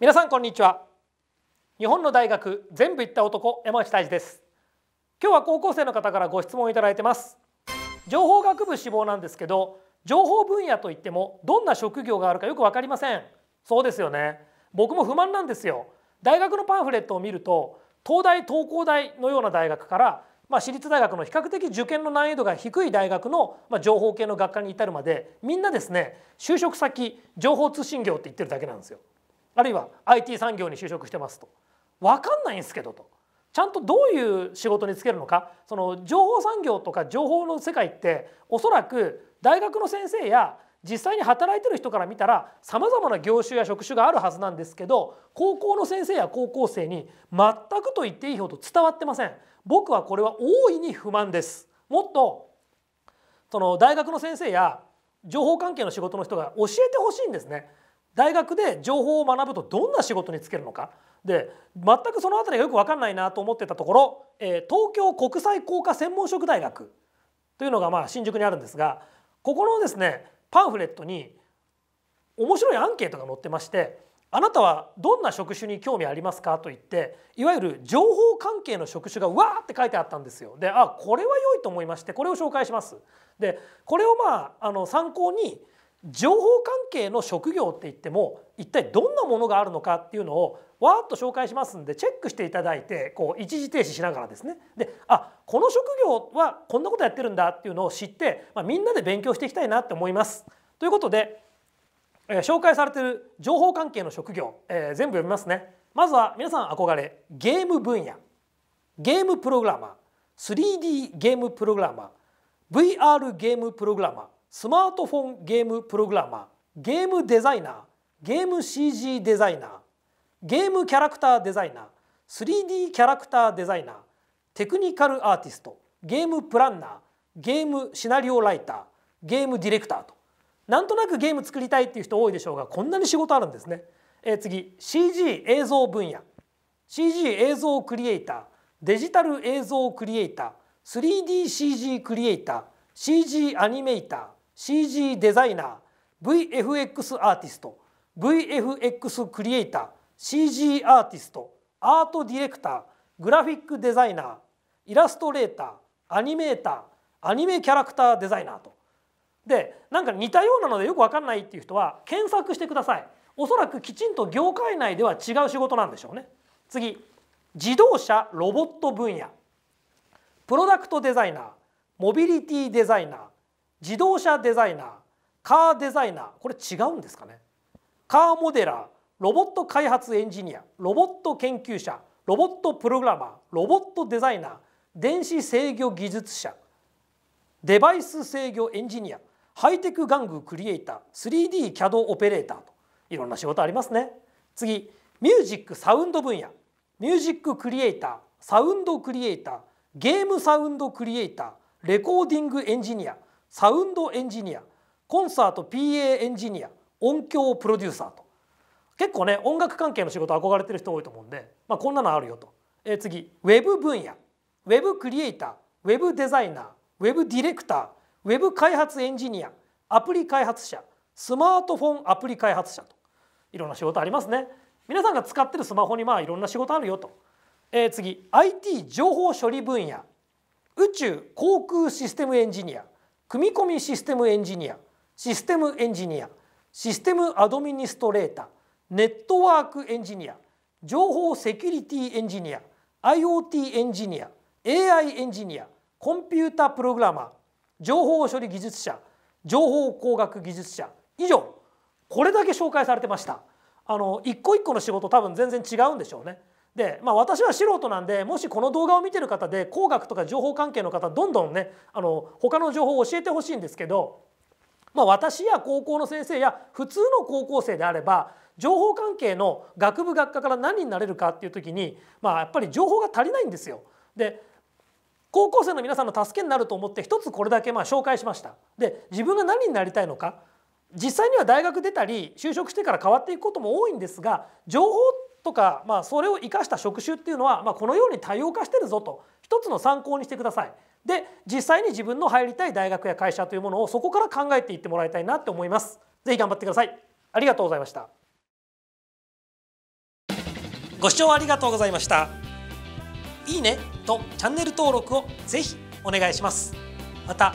皆さんこんにちは日本の大学全部行った男山内大治です今日は高校生の方からご質問いただいてます情報学部志望なんですけど情報分野といってもどんな職業があるかよく分かりませんそうですよね僕も不満なんですよ大学のパンフレットを見ると東大東工大のような大学からまあ、私立大学の比較的受験の難易度が低い大学の、まあ、情報系の学科に至るまでみんなですね就職先情報通信業って言ってるだけなんですよ。あるいは IT 産業に就職してますと分かんないんですけどとちゃんとどういう仕事に就けるのかその情報産業とか情報の世界っておそらく大学の先生や実際に働いてる人から見たらさまざまな業種や職種があるはずなんですけど高校の先生や高校生に全くと言っていいほど伝わってません僕はこれは大いに不満ですもっとその大学の先生や情報関係の仕事の人が教えてほしいんですね大学で情報を学ぶとどんな仕事に就けるのかで全くその辺りがよく分かんないなと思ってたところ、えー、東京国際工科専門職大学というのがまあ新宿にあるんですがここのですねパンフレットに面白いアンケートが載ってまして「あなたはどんな職種に興味ありますか?」と言っていわゆる情報関係の職種がわーって書いてあったんですよ。であこれは良いと思いましてこれを紹介します。でこれをまああの参考に情報関係の職業って言っても一体どんなものがあるのかっていうのをわーっと紹介しますんでチェックしていただいてこう一時停止しながらですねであこの職業はこんなことやってるんだっていうのを知って、まあ、みんなで勉強していきたいなって思います。ということで、えー、紹介されてる情報関係の職業、えー、全部読みますね。まずは皆さん憧れゲーム分野ゲームプログラマー 3D ゲームプログラマー VR ゲームプログラマースマートフォンゲームプログラマーゲームデザイナーゲーム CG デザイナーゲームキャラクターデザイナー 3D キャラクターデザイナーテクニカルアーティストゲームプランナーゲームシナリオライターゲームディレクターとなんとなくゲーム作りたいっていう人多いでしょうがこんなに仕事あるんですね。えー、次 CG 映像分野 CG 映像クリエイターデジタル映像クリエイター 3DCG クリエイター CG アニメーター CG デザイナー VFX アーティスト VFX クリエイター CG アーティストアートディレクターグラフィックデザイナーイラストレーターアニメーターアニメキャラクターデザイナーと。でなんか似たようなのでよく分かんないっていう人は検索してください。おそらくきちんと業界内では違う仕事なんでしょうね。次自動車ロボット分野プロダクトデザイナーモビリティデザイナー自動車デザイナーカーデザイナーこれ違うんですかねカーモデラーロボット開発エンジニアロボット研究者ロボットプログラマーロボットデザイナー電子制御技術者デバイス制御エンジニアハイテク玩具クリエイター 3D キャドオペレーターといろんな仕事ありますね次ミュージックサウンド分野ミュージッククリエイターサウンドクリエイターゲームサウンドクリエイターレコーディングエンジニアサウンドエンジニアコンサート PA エンジニア音響プロデューサーと結構ね音楽関係の仕事憧れてる人多いと思うんで、まあ、こんなのあるよと、えー、次ウェブ分野ウェブクリエイターウェブデザイナーウェブディレクターウェブ開発エンジニアアプリ開発者スマートフォンアプリ開発者といろんな仕事ありますね皆さんが使ってるスマホにまあいろんな仕事あるよと、えー、次 IT 情報処理分野宇宙航空システムエンジニア組み込みシステムエンジニアシステムエンジニアシステムアドミニストレータネットワークエンジニア情報セキュリティエンジニア IoT エンジニア AI エンジニアコンピュータプログラマー情報処理技術者情報工学技術者以上これだけ紹介されてましたあの一個一個の仕事多分全然違うんでしょうねで、まあ、私は素人なんでもしこの動画を見てる方で工学とか情報関係の方どんどんねあの他の情報を教えてほしいんですけど、まあ、私や高校の先生や普通の高校生であれば情報関係の学部学科から何になれるかっていう時に、まあ、やっぱり情報が足りないんですよ。で高校生の皆さんの助けになると思って一つこれだけまあ紹介しました。で自分が何になりたいのか実際には大学出たり就職してから変わっていくことも多いんですが情報とか、まあ、それを生かした職種っていうのは、まあ、このように多様化してるぞと一つの参考にしてください。で実際に自分の入りたい大学や会社というものをそこから考えていってもらいたいなって思います。ぜひ頑張ってください。ありがとうございました。ご視聴ありがとうございました。いいねとチャンネル登録をぜひお願いします。また